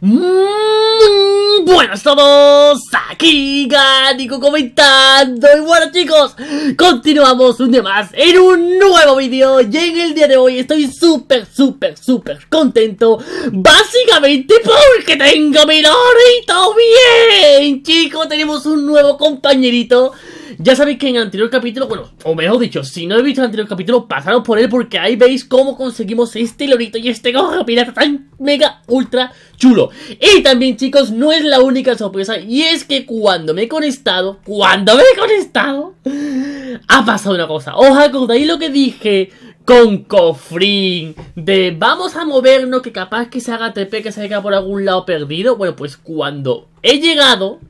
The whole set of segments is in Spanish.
Bueno, buenas todos, aquí Gánico comentando Y bueno chicos, continuamos un día más en un nuevo vídeo Y en el día de hoy estoy súper, súper, súper contento Básicamente porque tengo mi lorito bien Chicos, tenemos un nuevo compañerito ya sabéis que en el anterior capítulo, bueno, o mejor dicho, si no he visto el anterior capítulo, pasaros por él porque ahí veis cómo conseguimos este lorito y este gorro pirata tan mega ultra chulo. Y también, chicos, no es la única sorpresa y es que cuando me he conectado, cuando me he conectado, ha pasado una cosa. ¿Os acordáis lo que dije? con cofrín de vamos a movernos que capaz que se haga TP que se haga por algún lado perdido. Bueno, pues cuando he llegado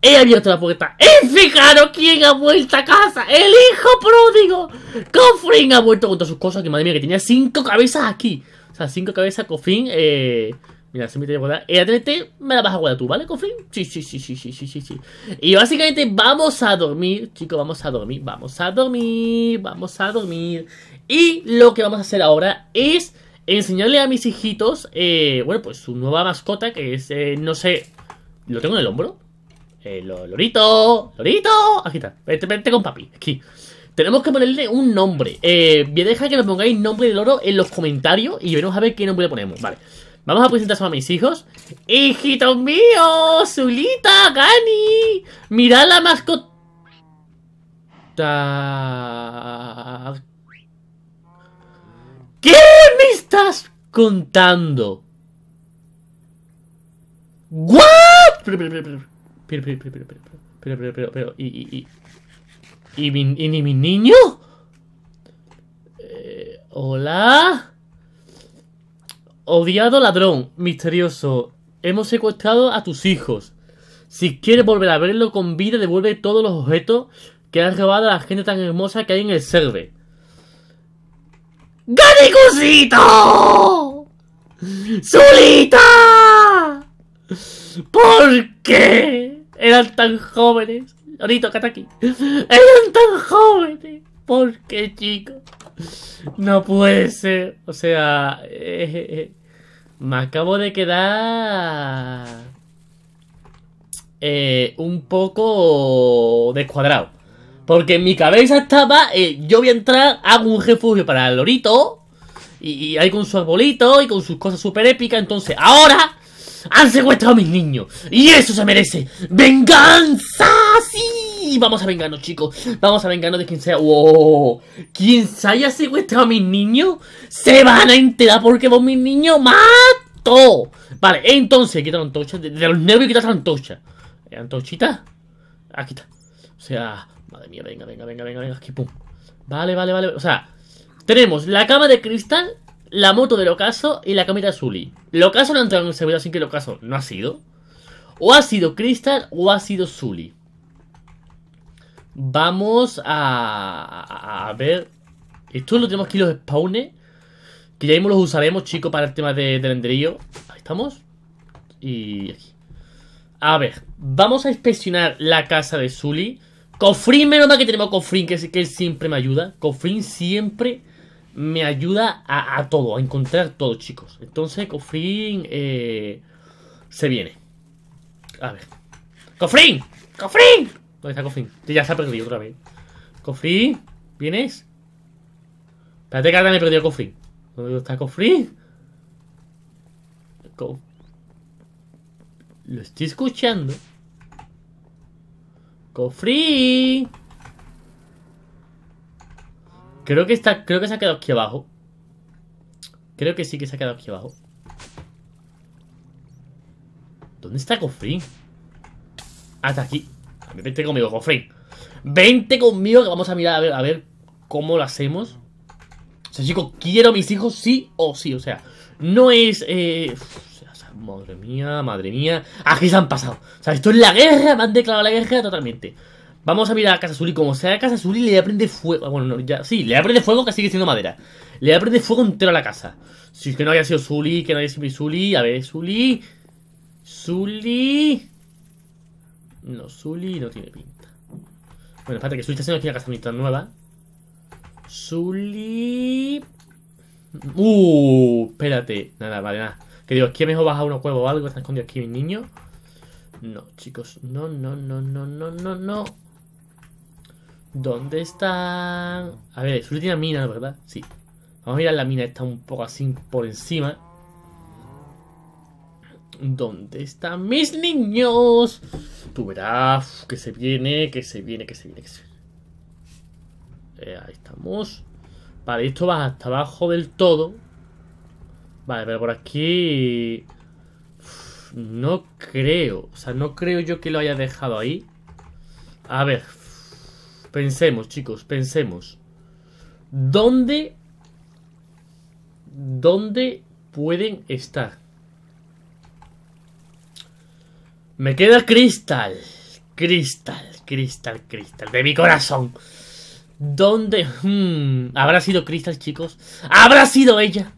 He abierto la puerta. ¡He ¡Eh, fijaros quién ha vuelto a casa! ¡El hijo pródigo! ¡Cofrin ha vuelto con todas sus cosas! Que madre mía, que tenía cinco cabezas aquí. O sea, cinco cabezas, Cofrin, eh... Mira, se me te guardar eh me la vas a guardar tú, ¿vale, Cofrin? Sí, sí, sí, sí, sí, sí, sí, Y básicamente vamos a dormir, chicos, vamos a dormir, vamos a dormir, vamos a dormir. Y lo que vamos a hacer ahora es enseñarle a mis hijitos, eh, bueno, pues su nueva mascota, que es, eh, no sé, ¿lo tengo en el hombro? Eh, Lorito, Lorito, aquí está. Vente, con papi, aquí. Tenemos que ponerle un nombre. Eh, voy a que nos pongáis nombre de loro en los comentarios y veremos a ver qué nombre le ponemos. Vale. Vamos a presentar a mis hijos. ¡Hijitos míos! ¡Zulita! ¡Gani! ¡Mirad la mascota! ¿Qué me estás contando? ¿What? Pero, pero, pero, pero, pero, pero, y, y, y, y, mi, ni mi niño. Eh, hola. Odiado ladrón, misterioso. Hemos secuestrado a tus hijos. Si quieres volver a verlo con vida, devuelve todos los objetos que has robado a la gente tan hermosa que hay en el server. ¡Ganicusito! ¡Zulita! ¿Por qué? Eran tan jóvenes. ¡Lorito Kataki. Eran tan jóvenes. ¿Por qué, chicos? No puede ser. O sea, eh, eh, eh. me acabo de quedar un poco descuadrado. Porque en mi cabeza estaba, yo voy a entrar, hago un refugio para el lorito. Y, y, ahí con su arbolito y con sus cosas súper épicas. Entonces, ahora han secuestrado a mis niños. Y eso se merece. ¡Venganza! ¡Sí! Vamos a vengarnos, chicos. Vamos a vengarnos de quien sea. ¡Wow! Quien se haya secuestrado a mis niños, se van a enterar porque vos mis niños mato. Vale, entonces, quita la antorcha. De, de, los nervios quita la antorcha. Eh, ¿Antorchita? Aquí está. O sea, madre mía, venga, venga, venga, venga, venga. Aquí, pum. Vale, vale, vale. O sea, tenemos la cama de cristal la moto del ocaso y la camita Zully. Locaso no ha entrado en seguridad sin que Locaso no ha sido. O ha sido Crystal o ha sido Zully. Vamos a, a ver. Esto lo tenemos aquí los spawnes Que ya mismo los usaremos, chicos, para el tema de, del Ahí estamos. Y aquí. A ver, vamos a inspeccionar la casa de Zully. Cofrín, menos mal que tenemos Cofrín, que, que siempre me ayuda. Cofrin siempre me ayuda a, todo, a encontrar todo, chicos. Entonces, Cofrín eh, se viene. A ver. ¡Cofrín! ¡Cofrín! ¿Dónde está Cofrín? Ya se ha perdido otra vez. ¿Cofrín? ¿Vienes? Espérate que ahora me he perdido Cofrín. ¿Dónde está Cofrín? Lo estoy escuchando. Cofrín. Creo que está, creo que se ha quedado aquí abajo. Creo que sí que se ha quedado aquí abajo. ¿Dónde está Gofrin? Hasta ah, aquí. Vente conmigo, Gofrin. Vente conmigo que vamos a mirar a ver, a ver cómo lo hacemos. O sea, chicos, quiero mis hijos sí o sí. O sea, no es... Eh... Madre mía, madre mía. Ah, aquí se han pasado. O sea, esto es la guerra. Me han declarado la guerra totalmente. Vamos a mirar a Casa Azul como sea Casa Azul le aprende fuego. Ah, bueno, ya, sí, le aprende fuego que sigue siendo madera. Le aprende fuego entero a la casa. Si es que no haya sido Zuli, que no haya sido Zuli. A ver, Zuli. Zuli. No, Zuli no tiene pinta. Bueno, espérate, que Zuli está haciendo aquí casa nueva. Zuli. Uh, espérate. Nada, vale, nada. Que Dios, ¿quién mejor baja unos huevos o algo? está escondido aquí mi niño No, chicos. No, no, no, no, no, no, no. ¿Dónde están? A ver, solo tiene mina, ¿verdad? Sí. Vamos a mirar la mina, está un poco así por encima. ¿Dónde están mis niños? Tú verás que se viene, que se viene, que se viene, que se eh, ahí estamos. Vale, esto va hasta abajo del todo. Vale, pero por aquí... no creo. O sea, no creo yo que lo haya dejado ahí. A ver, Pensemos, chicos, pensemos. ¿Dónde, dónde pueden estar? Me queda cristal. Cristal, cristal, cristal. De mi corazón. ¿Dónde? Hmm, ¿Habrá sido cristal, chicos? ¿Habrá sido ella?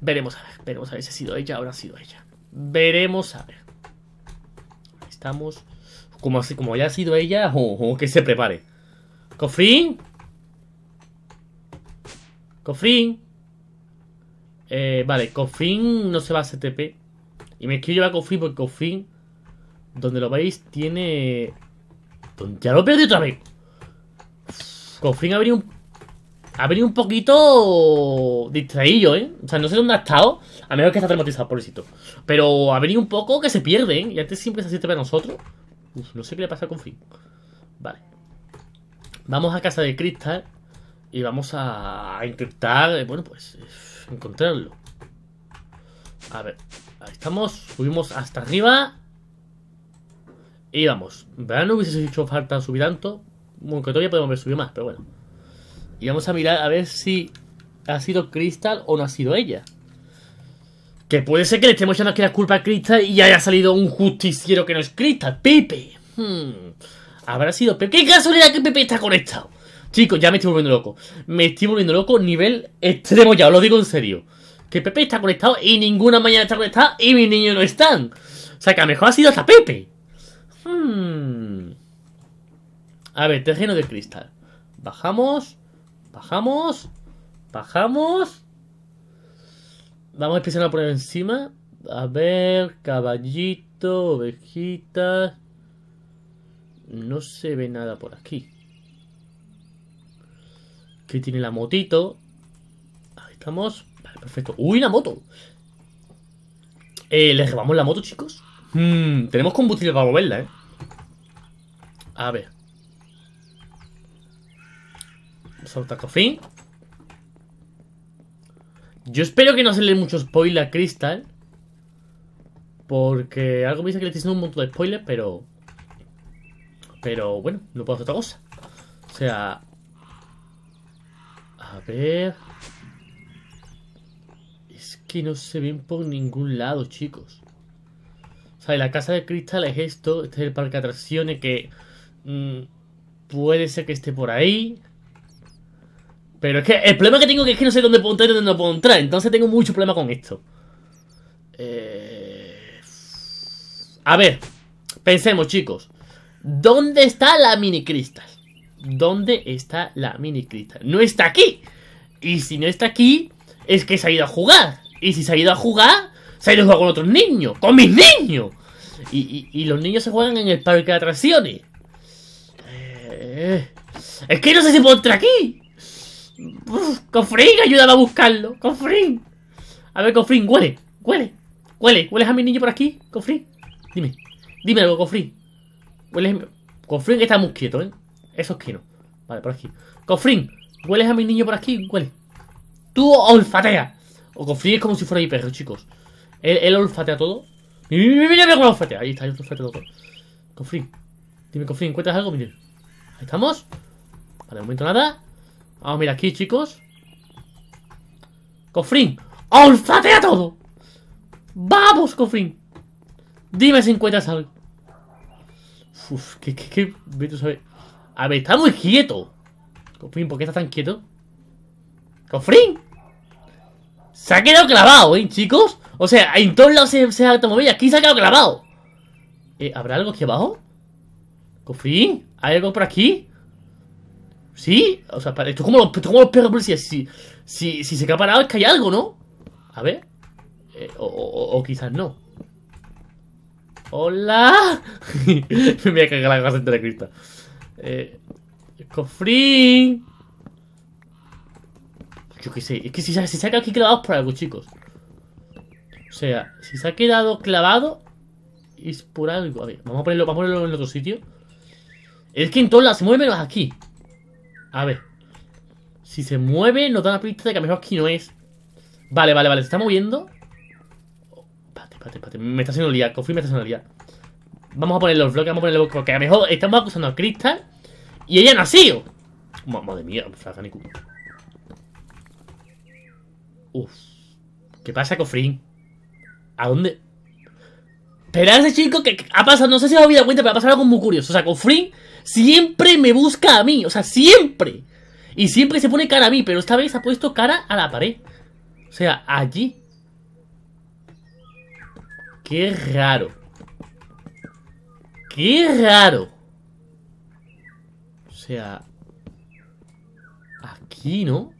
Veremos a ver. Veremos a ver si ha sido ella habrá sido ella. Veremos a ver. Estamos. Como, así, como haya sido ella, o, que se prepare. ¡Cofrín! ¡Cofrín! Eh, vale, Cofín no se va a CTP. Y me quiero llevar a Cofín porque Cofín, donde lo veis, tiene... Ya lo perdí otra vez. Cofín ha venido un... Ha venido un poquito distraído, ¿eh? O sea, no sé dónde ha estado. A menos que está traumatizado, pobrecito. Pero ha venido un poco que se pierde, ¿eh? Y antes siempre se siente para nosotros no sé qué le pasa con Finn Vale. Vamos a casa de Crystal y vamos a intentar, eh, bueno, pues eh, encontrarlo. A ver, ahí estamos, subimos hasta arriba y vamos. ¿Verdad? No hubiese hecho falta subir tanto, aunque todavía podemos Ver subido más, pero bueno. Y vamos a mirar a ver si ha sido Crystal o no ha sido ella. Que puede ser que le estemos echando aquí la culpa a Crystal y haya salido un justiciero que no es Cristal. Pepe. Hmm. Habrá sido Pepe. ¡Qué casualidad que Pepe está conectado! Chicos, ya me estoy volviendo loco. Me estoy volviendo loco, nivel extremo ya, os lo digo en serio. Que Pepe está conectado y ninguna mañana está conectada y mis niños no están. O sea que a lo mejor ha sido hasta Pepe. Hmm. A ver, tejeno de cristal. Bajamos, bajamos, bajamos. Vamos a empezar por encima. A ver, caballito, Ovejita No se ve nada por aquí. ¿Qué tiene la motito. Ahí estamos. Vale, perfecto. ¡Uy, la moto! Eh, ¿Le robamos la moto, chicos? Hmm, tenemos combustible para moverla, ¿eh? A ver. Salta cofín. Yo espero que no se le mucho spoiler a Crystal. Porque algo me dice que le estoy haciendo un montón de spoilers, pero... Pero bueno, no puedo hacer otra cosa. O sea... A ver... Es que no se ven por ningún lado, chicos. O sea, la casa de Crystal es esto. Este es el parque de atracciones que... Mm, puede ser que esté por ahí. Pero es que el problema que tengo es que no sé dónde puedo entrar y dónde no puedo entrar. Entonces tengo mucho problema con esto. Eh, a ver, pensemos, chicos. ¿Dónde está la mini cristal? ¿Dónde está la mini cristal? No está aquí. Y si no está aquí, es que se ha ido a jugar. Y si se ha ido a jugar, se ha ido a jugar con otros niños. ¡Con mis niños! Y, los niños se juegan en el parque de atracciones. Eh, es que no sé si puedo entrar aquí. ¡Cofrín! ¡Ayúdame a buscarlo! ¡Cofrín! A ver, Cofrín, huele, huele, huele. ¿Hueles a mi niño por aquí, Cofrín? Dime, dime algo, Cofrín. ¿Hueles a... Cofrín está muy quieto, ¿eh? Eso es que no. Vale, por aquí. Cofrín, ¿hueles a mi niño por aquí? Huele. Tú olfatea. O Cofrín es como si fuera mi perro, chicos. Él, olfatea todo. Mira, mira, mira mira, olfatea. Ahí está, el mira, todo. Cofrín. Dime, Cofrín, ¿encuentras algo? Miren, Ahí estamos. Vale, de momento nada. Vamos a aquí, chicos. Cofrín, a todo. Vamos, Cofrín. Dime si encuentras algo. Uf, que, que, que... A ver, está muy quieto. Cofrín, ¿por qué está tan quieto? ¡Cofrín! Se ha quedado clavado, ¿eh, chicos? O sea, en todos lados se, se automóvil. Aquí se ha quedado clavado. Eh, ¿Habrá algo aquí abajo? ¿Cofrín? ¿Hay algo por aquí? ¿Sí? O sea, esto es como los, perros policías. Si, si, si, se es es que hay algo, ¿no? A ver. Eh, o, o, quizás no. ¡Hola! Me voy a cagar la entre la crista. Eh, ¡Cofrín! Yo qué sé. Es que si, si quedado aquí clavado es por algo, chicos. O sea, si se ha quedado clavado, es por algo. A ver, vamos a ponerlo, vamos a ponerlo en otro sitio. Es que en todas las se mueven menos aquí. A ver. Si se mueve, nos da una pista de que a lo mejor aquí no es. Vale, vale, vale. Se está moviendo. Espérate, espérate, espérate. Me está haciendo liar. Cofrín me está haciendo liar. Vamos a poner los bloques, vamos a poner los bloques. Porque a lo mejor estamos acusando a Crystal. Y ella no ha sido. Madre mía, culo. Uf. ¿Qué pasa, Cofrín? ¿A dónde? Pero ese chico que ha pasado, no sé si os habéis dado cuenta, pero ha pasado algo muy curioso. O sea, con siempre me busca a mí, o sea, siempre. Y siempre se pone cara a mí, pero esta vez ha puesto cara a la pared. O sea, allí. Qué raro. Qué raro. O sea... Aquí, ¿no?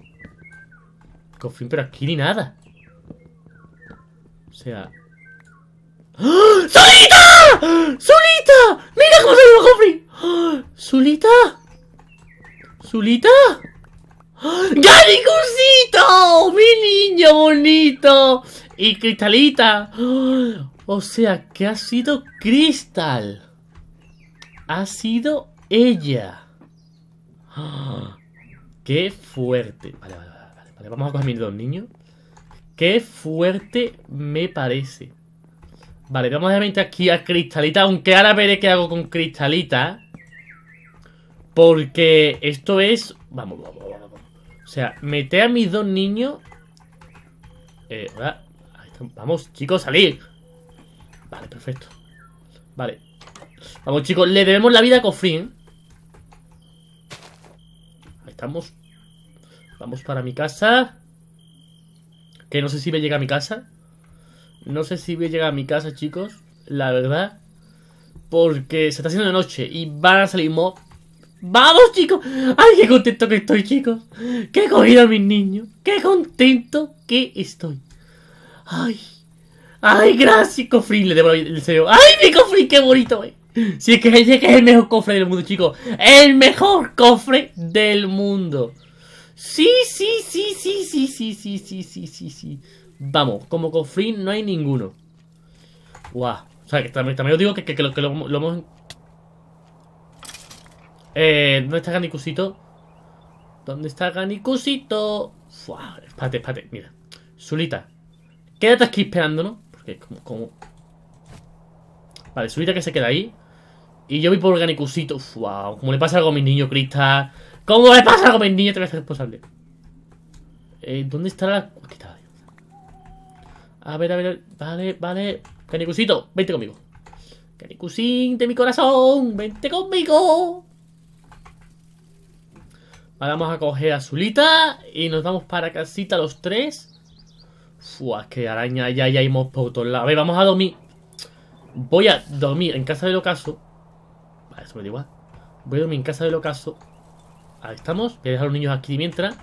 Confín, pero aquí ni nada. O sea... ¡Zulita! ¡Zulita! ¡Mira cómo se llama cofre! ¡Zulita! ¿Zulita? ¡Ganicurcito! ¡Mi niño bonito! Y Cristalita. O sea, que ha sido Cristal. Ha sido ella. ¡Qué fuerte! Vale, vale, vale. Vamos a coger mis dos niños. ¡Qué fuerte me parece! Vale, vamos meter aquí a Cristalita, aunque ahora veré qué hago con Cristalita. Porque esto es... Vamos, vamos, vamos. vamos. O sea, meter a mis dos niños... Eh, vamos, chicos, salir. Vale, perfecto. Vale. Vamos, chicos, le debemos la vida a Cofrín. Ahí estamos. Vamos para mi casa. Que no sé si me llega a mi casa. No sé si voy a llegar a mi casa, chicos. La verdad. Porque se está haciendo de noche y van a salir mobs. ¡Vamos, chicos! ¡Ay, qué contento que estoy, chicos! ¡Qué he cogido mis niños! ¡Qué contento que estoy! ¡Ay! ¡Ay, gracias, cofrín! Le debo el ¡Ay, mi cofre! ¡Qué bonito, eh! Si que, es que es el mejor cofre del mundo, chicos. ¡El mejor cofre del mundo! Sí, sí, sí, sí, sí, sí, sí, sí, sí, sí, sí. Vamos, como con no hay ninguno. Guau. O sea, que también, os digo que, que, lo, que lo, hemos... Eh, ¿dónde está Ganicusito? ¿Dónde está Ganicusito? Fua, espate, espate, mira. Zulita, quédate aquí esperando, ¿no? Porque como, como... Vale, Zulita que se queda ahí. Y yo voy por Ganicusito. Fua, como le pasa algo a mi niño cristal. ¿Cómo le pasa algo voy a ser responsable? Eh, ¿Dónde está la...? a A ver, a ver, vale, vale. Canicusito, vente conmigo. Canicusín de mi corazón, vente conmigo. Vale, vamos a coger a Zulita y nos vamos para casita los tres. Fuah, qué araña, ya, ya hemos por todos lados. A ver, vamos a dormir. Voy a dormir en casa del ocaso. Vale, eso me da igual. Voy a dormir en casa del ocaso Ahí estamos. Voy a dejar a los niños aquí mientras.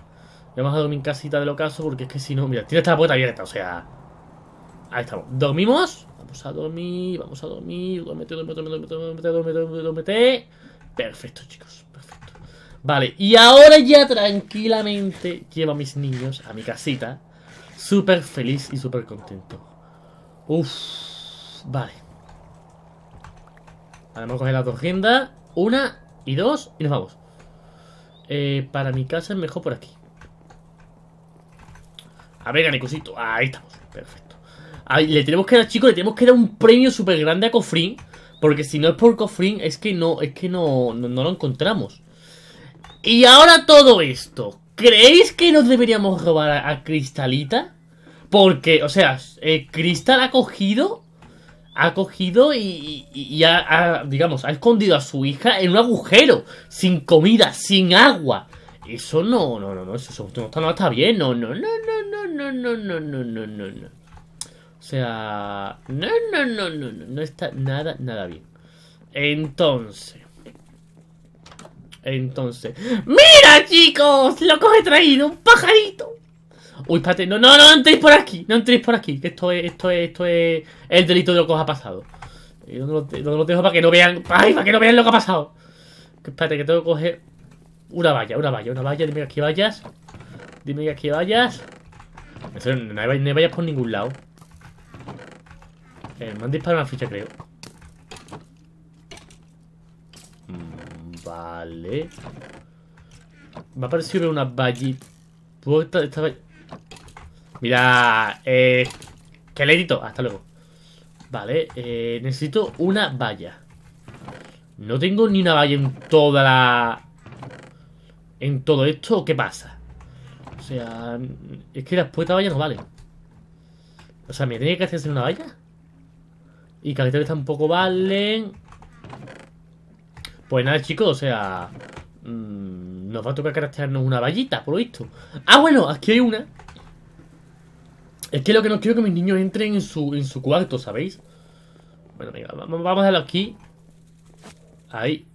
Vamos a dormir en casita del ocaso porque es que si no... Mira, tiene esta puerta abierta, o sea... Ahí estamos. ¿Dormimos? Vamos a dormir, vamos a dormir. Duérmete, duérmete, duérmete, duérmete, duérmete, Perfecto, chicos, perfecto. Vale, y ahora ya tranquilamente llevo a mis niños a mi casita. Súper feliz y súper contento. Uf, vale. Vale, vamos a coger las dos Una y dos y nos vamos. Eh, para mi casa es mejor por aquí. A ver, cosito Ahí estamos. Perfecto. le tenemos que dar, chicos, le tenemos que dar un premio súper grande a Cofrín. Porque si no es por Cofrín, es que no, es que no, no, lo encontramos. Y ahora todo esto. ¿Creéis que nos deberíamos robar a, Cristalita? Porque, o sea, eh, Cristal ha cogido ha cogido y, y, ha, digamos, ha escondido a su hija en un agujero, sin comida, sin agua. Eso no, no, no, no, eso, no, está, no está bien, no, no, no, no, no, no, no, no, no, no, no. O sea, no, no, no, no, no, no está nada, nada bien. Entonces. Entonces. ¡Mira, chicos! Lo coge he traído, un pajarito. Uy, espérate, no, no, no entréis por aquí, no entréis por aquí, que esto es, esto es, esto es el delito de lo que os ha pasado. Eh, y no lo, dejo para que no vean, ay, para que no vean lo que ha pasado. Que espérate, que tengo que coger una valla, una valla, una valla, dime que aquí vayas. Dime que aquí vayas. Eso, no, hay vayas por ningún lado. Eh, me han disparado una ficha, creo. Mm, vale. Me ha parecido ver una vallita. Esta, esta Mira, eh... Que le edito, hasta luego. Vale, eh, necesito una valla. No tengo ni una valla en toda la... En todo esto, ¿qué pasa? O sea, es que las puertas vallas no valen. O sea, ¿me tenía que hacer una valla? Y capitales tampoco valen. Pues nada, chicos, o sea... Mm, nos va a tocar caracterizarnos una vallita, por lo visto. Ah, bueno, aquí hay una. Es que lo que no quiero que mis niños entren en su, cuarto, ¿sabéis? Bueno, venga, vamos, a dejarlo aquí. Ahí.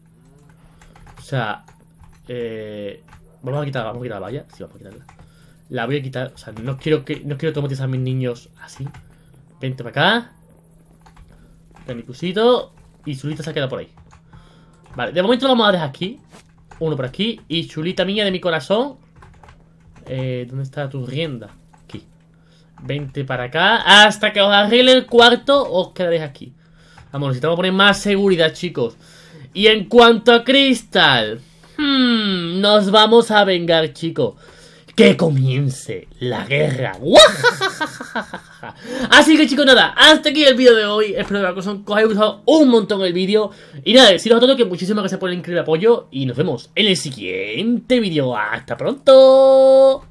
O sea, eh, vamos a quitar, vamos a quitar la Sí, vamos a quitarla. La voy a quitar. O sea, no quiero que no quiero traumatizar a mis niños así. Vente para acá. De mi cusito. Y Chulita se ha quedado por ahí. Vale, de momento lo vamos a dejar aquí. Uno por aquí. Y Chulita mía de mi corazón. Eh, ¿Dónde está tu rienda? 20 para acá. Hasta que os arregle el cuarto, os quedaréis aquí. Vamos, necesitamos poner más seguridad, chicos. Y en cuanto a Cristal hmm, nos vamos a vengar, chicos. Que comience la guerra. Así que chicos, nada, hasta aquí el vídeo de hoy. Espero que os haya gustado un montón el vídeo. Y nada, deciros a todos que muchísimas gracias por el increíble apoyo. Y nos vemos en el siguiente vídeo. ¡Hasta pronto!